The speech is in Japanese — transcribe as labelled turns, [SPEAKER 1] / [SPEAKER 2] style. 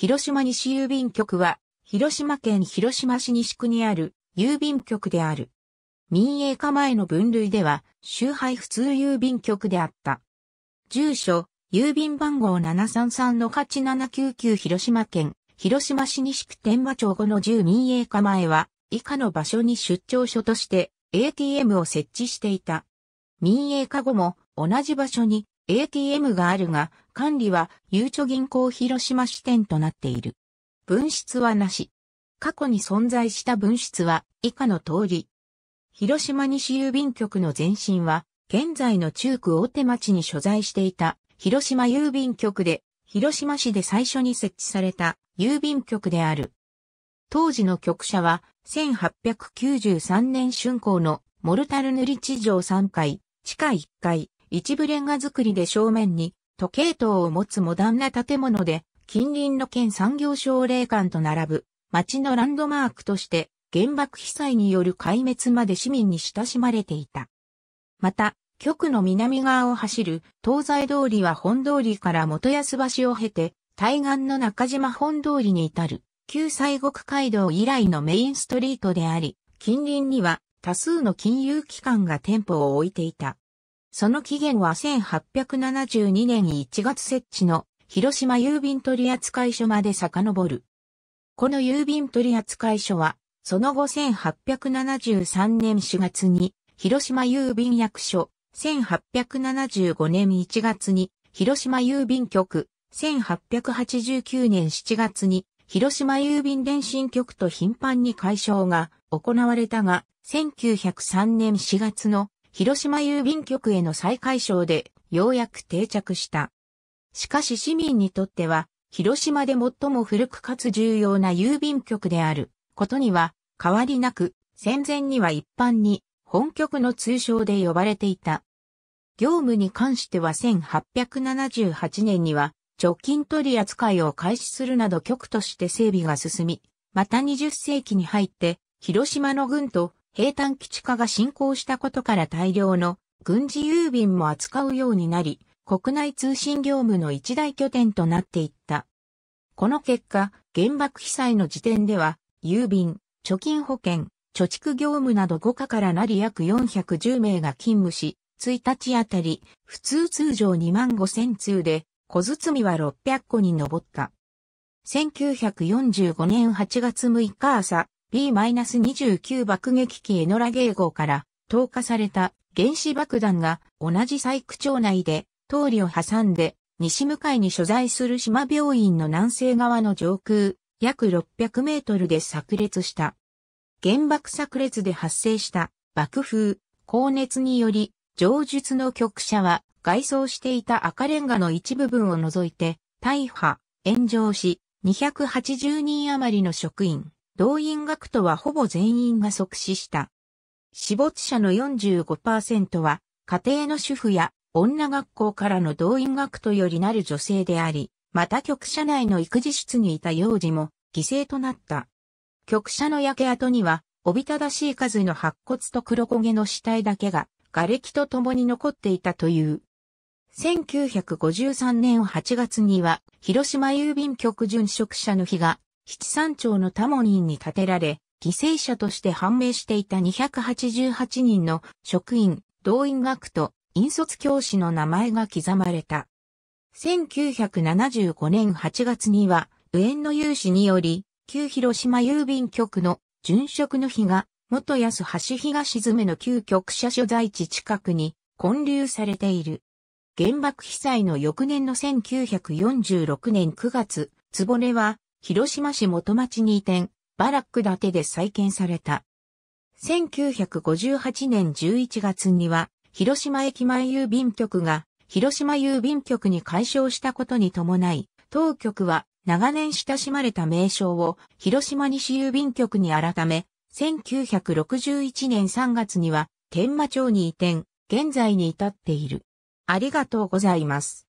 [SPEAKER 1] 広島西郵便局は、広島県広島市西区にある郵便局である。民営化前の分類では、周配普通郵便局であった。住所、郵便番号733の799広島県、広島市西区天馬町後の住民営化前は、以下の場所に出張所として ATM を設置していた。民営化後も同じ場所に ATM があるが、管理は、ゆうちょ銀行広島支店となっている。分室はなし。過去に存在した分室は、以下の通り。広島西郵便局の前身は、現在の中区大手町に所在していた、広島郵便局で、広島市で最初に設置された郵便局である。当時の局舎は、1893年春光のモルタル塗り地上3階、地下1階、一部レンガ造りで正面に時計塔を持つモダンな建物で、近隣の県産業省霊館と並ぶ、町のランドマークとして、原爆被災による壊滅まで市民に親しまれていた。また、局の南側を走る東西通りは本通りから元安橋を経て、対岸の中島本通りに至る、旧西国街道以来のメインストリートであり、近隣には多数の金融機関が店舗を置いていた。その期限は1872年1月設置の広島郵便取扱所まで遡る。この郵便取扱所は、その後1873年4月に広島郵便役所、1875年1月に広島郵便局、1889年7月に広島郵便電信局と頻繁に解消が行われたが、1903年4月の広島郵便局への再解消でようやく定着した。しかし市民にとっては、広島で最も古くかつ重要な郵便局であることには変わりなく、戦前には一般に本局の通称で呼ばれていた。業務に関しては1878年には貯金取扱いを開始するなど局として整備が進み、また20世紀に入って広島の軍と兵坦基地化が進行したことから大量の軍事郵便も扱うようになり、国内通信業務の一大拠点となっていった。この結果、原爆被災の時点では、郵便、貯金保険、貯蓄業務など5課からなり約410名が勤務し、1日あたり、普通通常2万5千通で、小包は600個に上った。1945年8月6日朝、P-29 爆撃機エノラゲー号から投下された原子爆弾が同じ細工町内で通りを挟んで西向かいに所在する島病院の南西側の上空約600メートルで炸裂した。原爆炸裂で発生した爆風、高熱により上述の局舎は外装していた赤レンガの一部分を除いて大破、炎上し280人余りの職員動員学徒はほぼ全員が即死した。死没者の45%は家庭の主婦や女学校からの動員学徒よりなる女性であり、また局舎内の育児室にいた幼児も犠牲となった。局舎の焼け跡には、おびただしい数の白骨と黒焦げの死体だけが、瓦礫と共に残っていたという。1953年8月には、広島郵便局殉職者の日が七三町のタモニンに建てられ、犠牲者として判明していた288人の職員、動員学徒、引率教師の名前が刻まれた。1975年8月には、上野有志により、旧広島郵便局の殉職の日が、元安橋東詰の旧局舎所在地近くに建立されている。原爆被災の翌年の1946年9月、つぼねは広島市元町に移転、バラック建てで再建された。1958年11月には、広島駅前郵便局が、広島郵便局に解消したことに伴い、当局は長年親しまれた名称を広島西郵便局に改め、1961年3月には天馬町に移転、現在に至っている。ありがとうございます。